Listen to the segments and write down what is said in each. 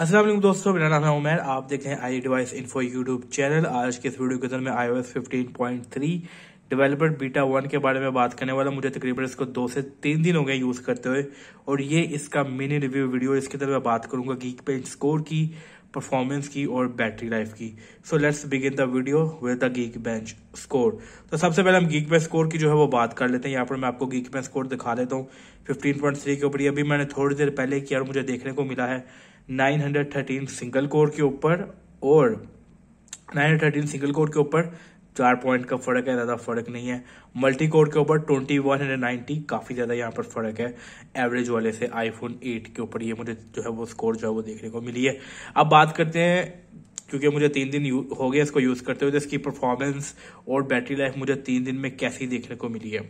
असल दोस्तों मेरा नाम है उमेर आप देख रहे हैं i device info YouTube channel आज के इस वीडियो के अंदर मैं I O S fifteen point three developer beta one के बारे में बात करने वाला मुझे तकरीबन इसको दो से तीन दिन हो गए यूज़ करते हुए और ये इसका मिनी रिव्यू वीडियो इसके अंदर मैं बात करूंगा गीक पेंट स्कोर की परफॉर्मेंस की और बैटरी लाइफ की so let's begin the video with the Geekbench score तो सबसे पहले हम गीक बेंच स्कोर की जो है वो बात कर लेते हैं यहाँ पर मैं आपको गीक बेंच स्कोर दिखा देता हूँ 15.3 के ऊपर ये अभी मैंने थोड़ी देर पहले किया और मुझे देखने को मिला है 913 सिंगल कोर के ऊपर और 913 सिंगल कोर के ऊपर चार पॉइंट का फर्क है ज़्यादा फर्क नहीं है मल्टी कोर के ऊपर ट्वेंटी वन हंड्रेड काफ़ी ज़्यादा यहाँ पर फर्क है एवरेज वाले से आईफोन एट के ऊपर ये मुझे जो है वो स्कोर जो है वो देखने को मिली है अब बात करते हैं क्योंकि मुझे तीन दिन हो गए इसको यूज़ करते हुए तो इसकी परफॉर्मेंस और बैटरी लाइफ मुझे तीन दिन में कैसी देखने को मिली है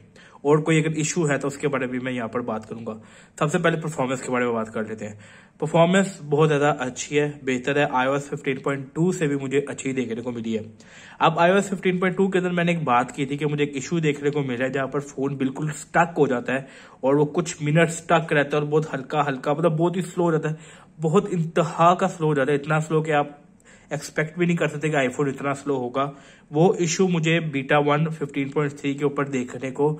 और कोई अगर इशू है तो उसके बारे में मैं यहाँ पर बात करूंगा सबसे पहले परफॉर्मेंस के बारे में बात कर लेते हैं परफॉर्मेंस बहुत ज़्यादा अच्छी है बेहतर है आई 15.2 से भी मुझे अच्छी देखने को मिली है अब आई 15.2 के अंदर मैंने एक बात की थी कि मुझे एक इशू देखने को मिला है जहाँ पर फ़ोन बिल्कुल स्टक हो जाता है और वो कुछ मिनट स्टक रहता है और बहुत हल्का हल्का मतलब बहुत ही स्लो हो जाता है बहुत इंतहा का स्लो हो जाता है इतना स्लो कि आप एक्सपेक्ट भी नहीं कर सकते कि आईफोन इतना स्लो होगा वो इशू मुझे beta one fifteen point three के ऊपर देखने को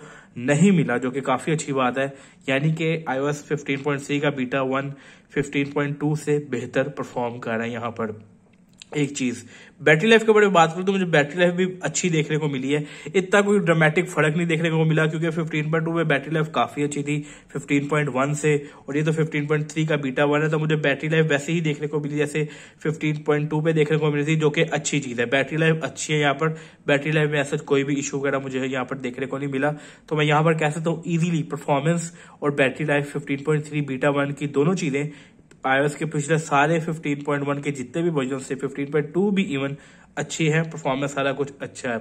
नहीं मिला जो कि काफ़ी अच्छी बात है यानी कि एस फिफ्टीन पॉइंट थ्री का beta one fifteen point two से बेहतर परफॉर्म कर रहा है यहाँ पर एक चीज बैटरी लाइफ के बारे में बात करूं तो मुझे बैटरी लाइफ भी अच्छी देखने को मिली है इतना कोई ड्रामेटिक फर्क नहीं देखने को मिला क्योंकि 15.2 में बैटरी लाइफ काफी अच्छी थी 15.1 से और ये तो 15.3 का बीटा वन है तो मुझे बैटरी लाइफ वैसे ही देखने को मिली जैसे 15.2 पे देखने को मिली थी जो कि अच्छी चीज है बैटरी लाइफ अच्छी है यहाँ पर बैटरी लाइफ में ऐसा कोई भी इशू वगैरह मुझे यहाँ पर देखने को नहीं मिला तो मैं यहाँ पर कह सकता हूँ इजिली परफॉर्मेंस और battery life fifteen beta one की दोनों चीजें iOS के पिछले सारे 15.1 के जितने भी वर्जन थे 15.2 भी इवन अच्छी है परफॉर्मेंस सारा कुछ अच्छा है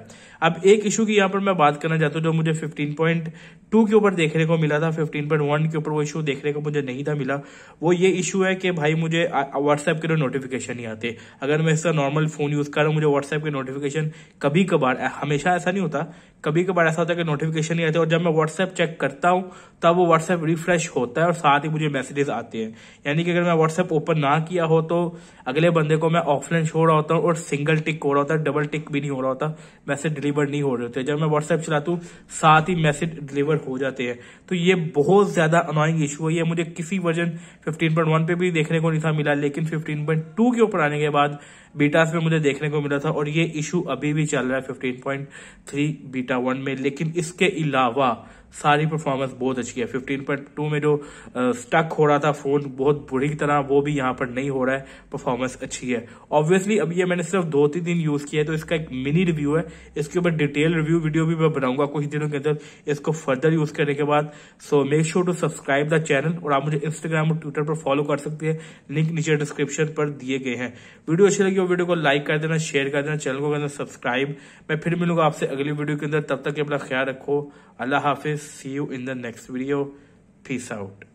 अब एक इशू की यहाँ पर मैं बात करना चाहता हूँ जो मुझे 15.2 के ऊपर देखने को मिला था 15.1 के ऊपर वो इशू देखने को मुझे नहीं था मिला वो ये इशू है कि भाई मुझे व्हाट्सएप के नोटिफिकेशन नहीं आते अगर मैं इसका नॉर्मल फ़ोन यूज़ कर रहा हूँ मुझे व्हाट्सएप के नोटिफिकेशन कभी कभार हमेशा ऐसा नहीं होता कभी कभार ऐसा होता है कि नोटिफिकेशन नहीं आते और जब मैं व्हाट्सएप चेक करता हूँ तब वो व्हाट्सएप रिफ्रेश होता है और साथ ही मुझे मैसेजेस आते हैं यानी कि अगर मैं व्हाट्सएप ओपन ना किया हो तो अगले बंदे को मैं ऑफलाइन छोड़ रहा होता हूँ और सिंगल टिक हो रहा होता डबल टिक भी नहीं हो रहा होता मैसेज डिलीवर नहीं हो रहे होते जब मैं व्हाट्सएप चलाता हूँ साथ ही मैसेज डिलीवर हो जाते हैं तो ये बहुत ज्यादा अनोइंग इशू है ये मुझे किसी वर्जन 15.1 पे भी देखने को नहीं था मिला लेकिन 15.2 के ऊपर आने के बाद बीटास में मुझे देखने को मिला था और ये इशू अभी भी चल रहा है फिफ्टीन बीटा वन में लेकिन इसके अलावा सारी परफॉर्मेंस बहुत अच्छी है फिफ्टीन पॉइंट टू में जो स्टक हो रहा था फोन बहुत बुरी तरह वो भी यहाँ पर नहीं हो रहा है परफॉर्मेंस अच्छी है ऑब्वियसली अभी ये मैंने सिर्फ दो तीन दिन यूज किया है तो इसका एक मिनी रिव्यू है इसके ऊपर डिटेल रिव्यू वीडियो भी मैं बनाऊंगा कुछ दिनों के अंदर इसको फर्दर यूज करने के बाद so make sure to subscribe the channel और आप मुझे इंस्टाग्राम और ट्विटर पर फॉलो कर सकते हैं लिंक नीचे डिस्क्रिप्शन पर दिए गए हैं वीडियो अच्छी लगी हो वीडियो को लाइक कर देना शेयर कर देना चैनल को देना सब्सक्राइब मैं फिर मिलूंगा आपसे अगली वीडियो के अंदर तब तक अपना ख्याल रखो अल्लाह हाफिज see you in the next video peace out